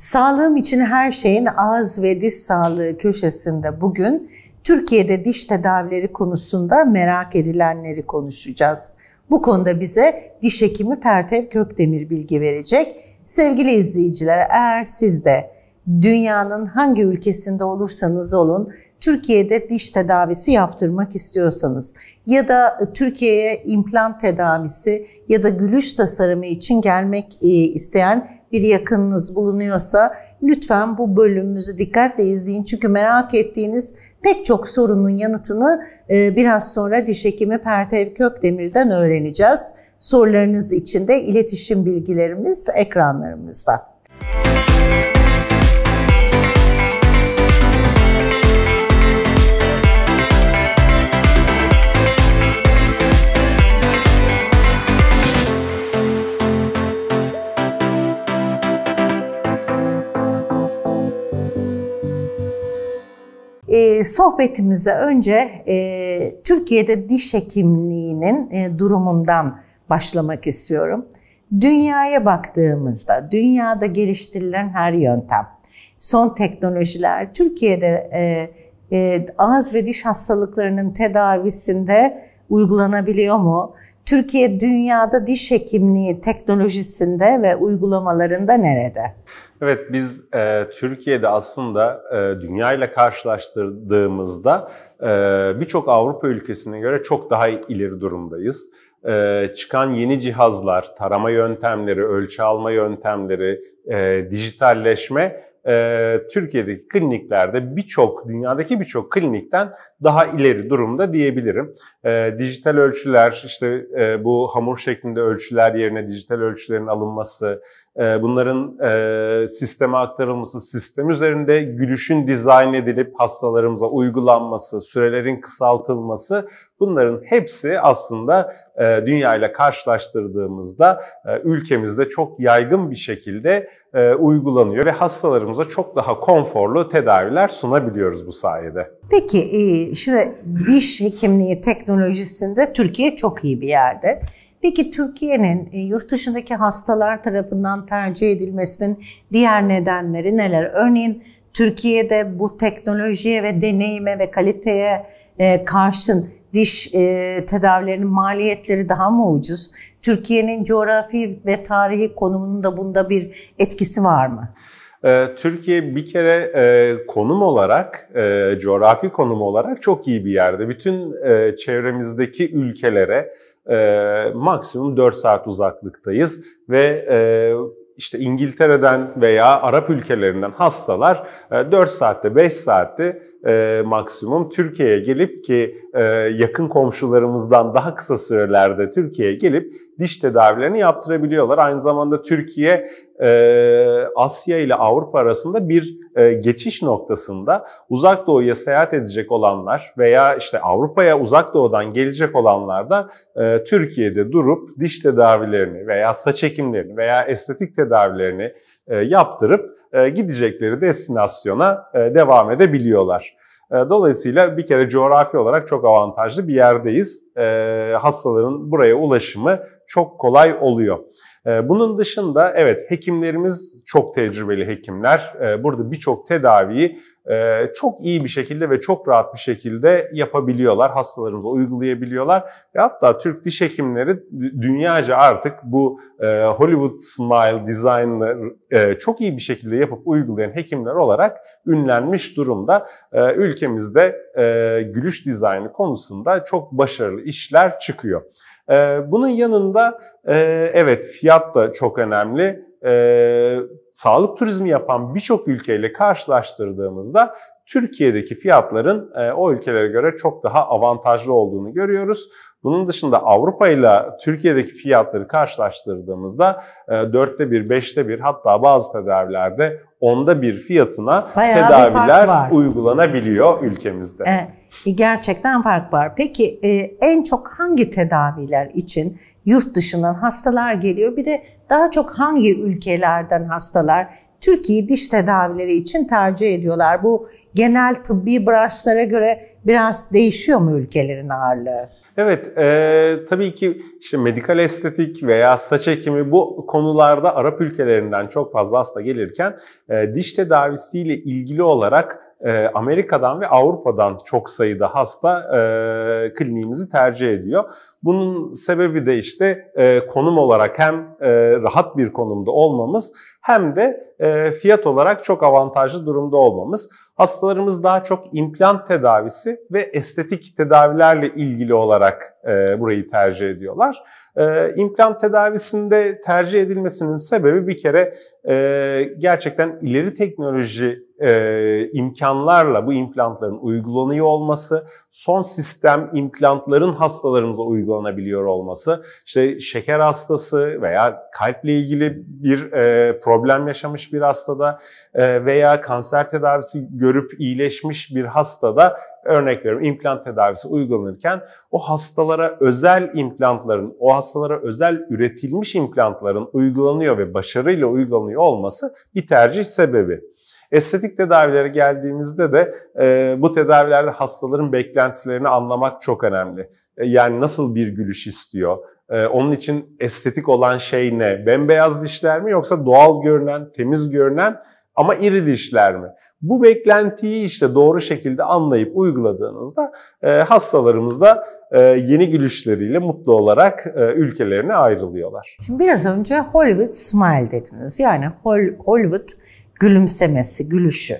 Sağlığım için her şeyin ağız ve diş sağlığı köşesinde bugün Türkiye'de diş tedavileri konusunda merak edilenleri konuşacağız. Bu konuda bize diş hekimi Pertev Kökdemir bilgi verecek. Sevgili izleyiciler eğer siz de dünyanın hangi ülkesinde olursanız olun Türkiye'de diş tedavisi yaptırmak istiyorsanız ya da Türkiye'ye implant tedavisi ya da gülüş tasarımı için gelmek e, isteyen bir yakınınız bulunuyorsa lütfen bu bölümümüzü dikkatle izleyin. Çünkü merak ettiğiniz pek çok sorunun yanıtını e, biraz sonra diş hekimi Pertev Kökdemir'den öğreneceğiz. Sorularınız için de iletişim bilgilerimiz ekranlarımızda. Müzik sohbetimize önce e, Türkiye'de diş hekimliğinin e, durumundan başlamak istiyorum. Dünyaya baktığımızda, dünyada geliştirilen her yöntem, son teknolojiler, Türkiye'de e, e, ağız ve diş hastalıklarının tedavisinde uygulanabiliyor mu? Türkiye dünyada diş hekimliği teknolojisinde ve uygulamalarında nerede? Evet biz e, Türkiye'de aslında e, dünya ile karşılaştırdığımızda e, birçok Avrupa ülkesine göre çok daha ileri durumdayız. E, çıkan yeni cihazlar, tarama yöntemleri, ölçü alma yöntemleri, e, dijitalleşme e, Türkiye'deki kliniklerde birçok, dünyadaki birçok klinikten daha ileri durumda diyebilirim. E, dijital ölçüler, işte e, bu hamur şeklinde ölçüler yerine dijital ölçülerin alınması, ee, bunların e, sisteme aktarılması, sistem üzerinde gülüşün dizayn edilip hastalarımıza uygulanması, sürelerin kısaltılması bunların hepsi aslında e, dünya ile karşılaştırdığımızda e, ülkemizde çok yaygın bir şekilde uygulanıyor ve hastalarımıza çok daha konforlu tedaviler sunabiliyoruz bu sayede. Peki şimdi diş hekimliği teknolojisinde Türkiye çok iyi bir yerde. Peki Türkiye'nin e, yurt dışındaki hastalar tarafından tercih edilmesinin diğer nedenleri neler? Örneğin Türkiye'de bu teknolojiye ve deneyime ve kaliteye e, karşın diş e, tedavilerinin maliyetleri daha mı ucuz? Türkiye'nin coğrafi ve tarihi konumunun da bunda bir etkisi var mı? Türkiye bir kere konum olarak, coğrafi konum olarak çok iyi bir yerde. Bütün çevremizdeki ülkelere e, maksimum 4 saat uzaklıktayız ve e, işte İngiltere'den veya Arap ülkelerinden hastalar 4 e, saatte 5 saatte e, maksimum Türkiye'ye gelip ki e, yakın komşularımızdan daha kısa sürelerde Türkiye'ye gelip diş tedavilerini yaptırabiliyorlar. Aynı zamanda Türkiye e, Asya ile Avrupa arasında bir e, geçiş noktasında uzak doğuya seyahat edecek olanlar veya işte Avrupa'ya uzak doğudan gelecek olanlar da e, Türkiye'de durup diş tedavilerini veya saç ekimlerini veya estetik tedavilerini yaptırıp gidecekleri destinasyona devam edebiliyorlar. Dolayısıyla bir kere coğrafi olarak çok avantajlı bir yerdeyiz. Hastaların buraya ulaşımı çok kolay oluyor. Ee, bunun dışında evet hekimlerimiz çok tecrübeli hekimler. Ee, burada birçok tedaviyi e, çok iyi bir şekilde ve çok rahat bir şekilde yapabiliyorlar. Hastalarımıza uygulayabiliyorlar. Ve hatta Türk diş hekimleri dünyaca artık bu e, Hollywood Smile Design'ı e, çok iyi bir şekilde yapıp uygulayan hekimler olarak ünlenmiş durumda. Ülkemizde gülüş dizaynı konusunda çok başarılı işler çıkıyor. Ee, bunun yanında e, evet fiyat da çok önemli. Ee, sağlık turizmi yapan birçok ülkeyle karşılaştırdığımızda Türkiye'deki fiyatların e, o ülkelere göre çok daha avantajlı olduğunu görüyoruz. Bunun dışında Avrupa ile Türkiye'deki fiyatları karşılaştırdığımızda e, dörtte bir, beşte bir hatta bazı tedavilerde onda bir fiyatına Bayağı tedaviler bir uygulanabiliyor ülkemizde. Evet gerçekten fark var. Peki e, en çok hangi tedaviler için yurt dışından hastalar geliyor? Bir de daha çok hangi ülkelerden hastalar Türkiye diş tedavileri için tercih ediyorlar? Bu genel tıbbi branşlara göre biraz değişiyor mu ülkelerin ağırlığı? Evet, e, tabii ki işte medikal estetik veya saç ekimi bu konularda Arap ülkelerinden çok fazla hasta gelirken e, diş tedavisiyle ilgili olarak ee, Amerika'dan ve Avrupa'dan çok sayıda hasta e, kliniğimizi tercih ediyor. Bunun sebebi de işte e, konum olarak hem e, rahat bir konumda olmamız hem de fiyat olarak çok avantajlı durumda olmamız. Hastalarımız daha çok implant tedavisi ve estetik tedavilerle ilgili olarak burayı tercih ediyorlar. E, implant tedavisinde tercih edilmesinin sebebi bir kere gerçekten ileri teknoloji e, imkanlarla bu implantların uygulanıyor olması, son sistem implantların hastalarımıza uygulanabiliyor olması, işte şeker hastası veya kalple ilgili bir e, problem yaşamış bir hastada e, veya kanser tedavisi görüp iyileşmiş bir hastada örnek veriyorum implant tedavisi uygulanırken o hastalara özel implantların, o hastalara özel üretilmiş implantların uygulanıyor ve başarıyla uygulanıyor olması bir tercih sebebi. Estetik tedavilere geldiğimizde de e, bu tedavilerde hastaların beklentilerini anlamak çok önemli. E, yani nasıl bir gülüş istiyor? Ee, onun için estetik olan şey ne? Bembeyaz dişler mi yoksa doğal görünen, temiz görünen ama iri dişler mi? Bu beklentiyi işte doğru şekilde anlayıp uyguladığınızda e, hastalarımız da e, yeni gülüşleriyle mutlu olarak e, ülkelerine ayrılıyorlar. Şimdi biraz önce Hollywood Smile dediniz. Yani Hol Hollywood gülümsemesi, gülüşü.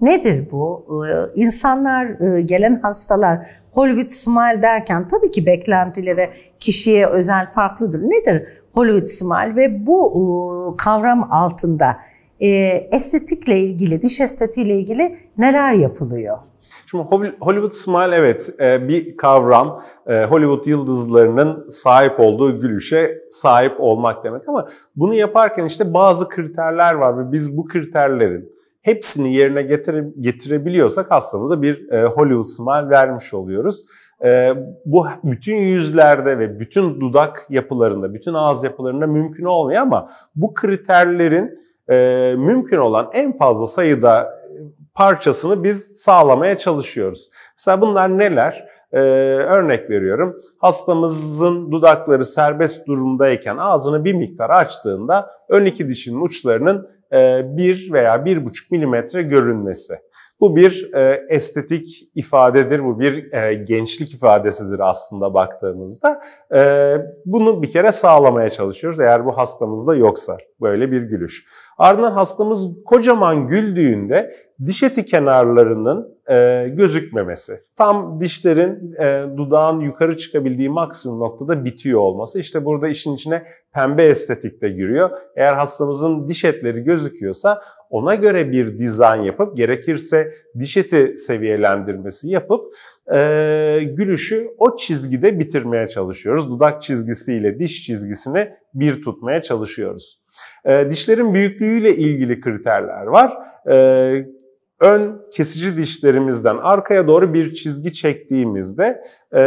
Nedir bu? Ee, insanlar, e, gelen hastalar Hollywood Smile derken tabii ki beklentilere, kişiye özel farklıdır. Nedir Hollywood Smile? Ve bu e, kavram altında ee, estetikle ilgili, diş estetiğiyle ilgili neler yapılıyor? Şimdi Hollywood Smile evet e, bir kavram. E, Hollywood yıldızlarının sahip olduğu gülüşe sahip olmak demek ama bunu yaparken işte bazı kriterler var ve biz bu kriterlerin hepsini yerine getirebiliyorsak hastamıza bir e, Hollywood smile vermiş oluyoruz. bu bütün yüzlerde ve bütün dudak yapılarında, bütün ağız yapılarında mümkün olmuyor ama bu kriterlerin e, mümkün olan en fazla sayıda parçasını biz sağlamaya çalışıyoruz. Mesela bunlar neler? Ee, örnek veriyorum. Hastamızın dudakları serbest durumdayken ağzını bir miktar açtığında ön iki dişinin uçlarının e, 1 veya 1,5 milimetre görünmesi. Bu bir e, estetik ifadedir, bu bir e, gençlik ifadesidir aslında baktığımızda. E, bunu bir kere sağlamaya çalışıyoruz eğer bu hastamızda yoksa böyle bir gülüş. Ardından hastamız kocaman güldüğünde diş eti kenarlarının e, gözükmemesi, tam dişlerin e, dudağın yukarı çıkabildiği maksimum noktada bitiyor olması. İşte burada işin içine pembe estetik de giriyor. Eğer hastamızın diş etleri gözüküyorsa ona göre bir dizayn yapıp gerekirse diş eti seviyelendirmesi yapıp e, gülüşü o çizgide bitirmeye çalışıyoruz. Dudak çizgisiyle diş çizgisini bir tutmaya çalışıyoruz. E, dişlerin büyüklüğüyle ilgili kriterler var. E, ön kesici dişlerimizden arkaya doğru bir çizgi çektiğimizde e,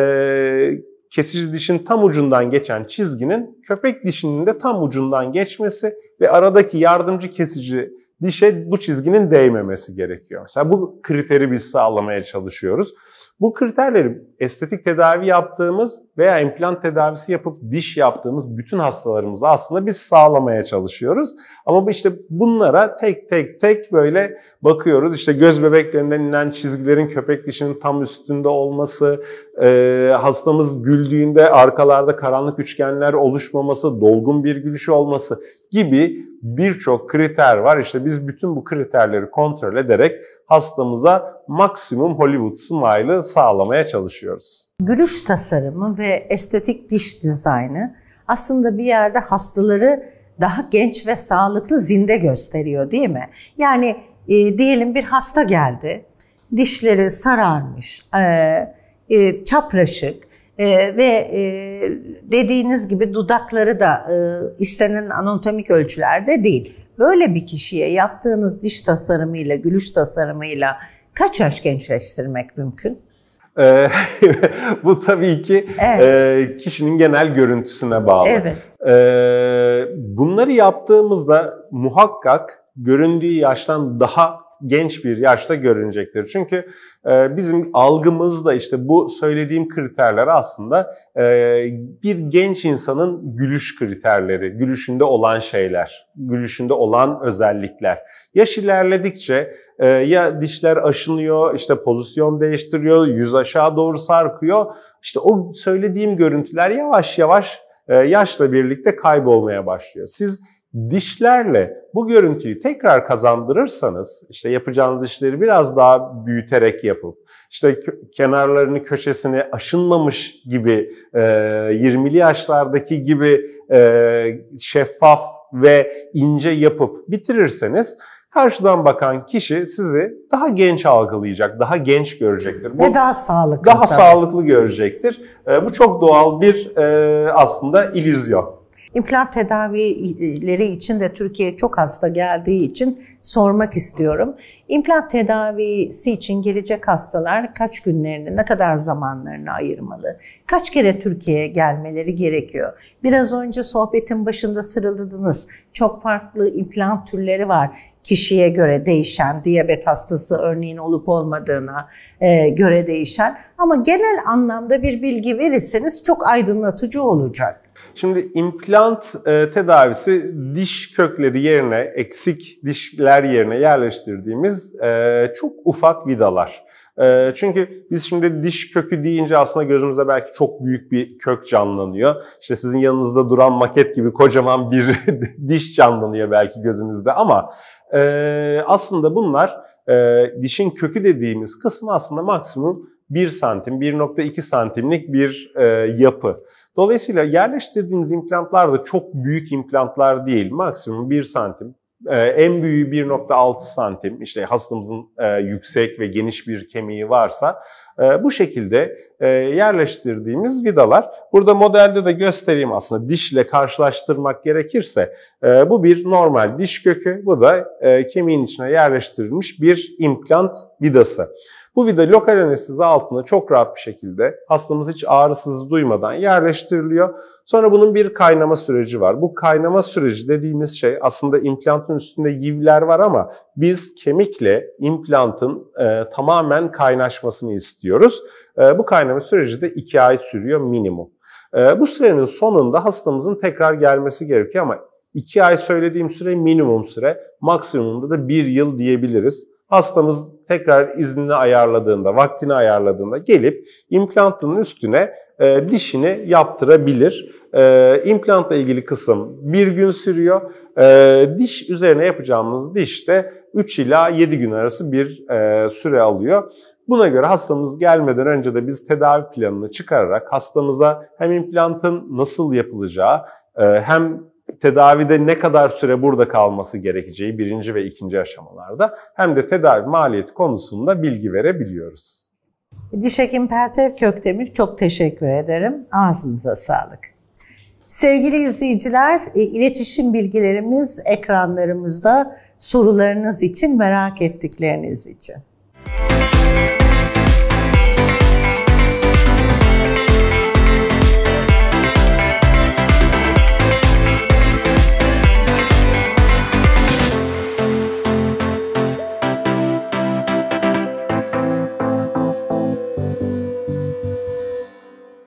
kesici dişin tam ucundan geçen çizginin köpek dişinin de tam ucundan geçmesi ve aradaki yardımcı kesici dişe bu çizginin değmemesi gerekiyor. Mesela bu kriteri biz sağlamaya çalışıyoruz. Bu kriterleri estetik tedavi yaptığımız veya implant tedavisi yapıp diş yaptığımız bütün hastalarımızı aslında biz sağlamaya çalışıyoruz. Ama işte bunlara tek tek tek böyle bakıyoruz. İşte göz bebeklerinden inen çizgilerin köpek dişinin tam üstünde olması, e, hastamız güldüğünde arkalarda karanlık üçgenler oluşmaması, dolgun bir gülüşü olması gibi birçok kriter var. İşte biz bütün bu kriterleri kontrol ederek hastamıza maksimum Hollywood smile'ı sağlamaya çalışıyoruz. Gülüş tasarımı ve estetik diş dizaynı aslında bir yerde hastaları daha genç ve sağlıklı zinde gösteriyor değil mi? Yani e, diyelim bir hasta geldi, dişleri sararmış, e, e, çapraşık e, ve e, dediğiniz gibi dudakları da e, istenen anatomik ölçülerde değil. Böyle bir kişiye yaptığınız diş tasarımıyla, gülüş tasarımıyla kaç yaş gençleştirmek mümkün? Ee, bu tabii ki evet. E, kişinin genel görüntüsüne bağlı. Evet. Ee, bunları yaptığımızda muhakkak göründüğü yaştan daha genç bir yaşta görünecektir. Çünkü e, bizim algımızda işte bu söylediğim kriterler aslında e, bir genç insanın gülüş kriterleri, gülüşünde olan şeyler, gülüşünde olan özellikler. Yaş ilerledikçe e, ya dişler aşınıyor, işte pozisyon değiştiriyor, yüz aşağı doğru sarkıyor. İşte o söylediğim görüntüler yavaş yavaş e, yaşla birlikte kaybolmaya başlıyor. Siz dişlerle bu görüntüyü tekrar kazandırırsanız işte yapacağınız işleri biraz daha büyüterek yapıp işte kenarlarını köşesini aşınmamış gibi e, 20'li yaşlardaki gibi e, şeffaf ve ince yapıp bitirirseniz karşıdan bakan kişi sizi daha genç algılayacak, daha genç görecektir. Bu, Ve daha sağlıklı. Daha tabii. sağlıklı görecektir. E, bu çok doğal bir e, aslında illüzyon. İmplant tedavileri için de Türkiye çok hasta geldiği için sormak istiyorum. İmplant tedavisi için gelecek hastalar kaç günlerini, ne kadar zamanlarını ayırmalı? Kaç kere Türkiye'ye gelmeleri gerekiyor? Biraz önce sohbetin başında sıraladınız. Çok farklı implant türleri var. Kişiye göre değişen, diyabet hastası örneğin olup olmadığına e, göre değişen. Ama genel anlamda bir bilgi verirseniz çok aydınlatıcı olacak. Şimdi implant e, tedavisi diş kökleri yerine, eksik dişler yerine yerleştirdiğimiz e, çok ufak vidalar. E, çünkü biz şimdi diş kökü deyince aslında gözümüzde belki çok büyük bir kök canlanıyor. İşte sizin yanınızda duran maket gibi kocaman bir diş canlanıyor belki gözümüzde ama aslında bunlar dişin kökü dediğimiz kısmı aslında maksimum 1 santim, 1.2 santimlik bir e, yapı. Dolayısıyla yerleştirdiğimiz implantlar da çok büyük implantlar değil. Maksimum 1 santim, ee, en büyüğü 1.6 santim İşte hastamızın e, yüksek ve geniş bir kemiği varsa e, bu şekilde e, yerleştirdiğimiz vidalar. Burada modelde de göstereyim aslında dişle karşılaştırmak gerekirse e, bu bir normal diş kökü bu da e, kemiğin içine yerleştirilmiş bir implant vidası. Bu vida lokal anestezi altında çok rahat bir şekilde hastamız hiç ağrısız duymadan yerleştiriliyor. Sonra bunun bir kaynama süreci var. Bu kaynama süreci dediğimiz şey aslında implantın üstünde yivler var ama biz kemikle implantın e, tamamen kaynaşmasını istiyoruz. E, bu kaynama süreci de 2 ay sürüyor minimum. E, bu sürenin sonunda hastamızın tekrar gelmesi gerekiyor ama 2 ay söylediğim süre minimum süre, maksimumda da 1 yıl diyebiliriz. Hastamız tekrar iznini ayarladığında, vaktini ayarladığında gelip implantının üstüne e, dişini yaptırabilir. E, implantla ilgili kısım bir gün sürüyor. E, diş üzerine yapacağımız diş de 3 ila 7 gün arası bir e, süre alıyor. Buna göre hastamız gelmeden önce de biz tedavi planını çıkararak hastamıza hem implantın nasıl yapılacağı e, hem tedavide ne kadar süre burada kalması gerekeceği birinci ve ikinci aşamalarda hem de tedavi maliyeti konusunda bilgi verebiliyoruz. Diş hekim Pertev Kökdemir çok teşekkür ederim. Ağzınıza sağlık. Sevgili izleyiciler, e, iletişim bilgilerimiz ekranlarımızda sorularınız için, merak ettikleriniz için.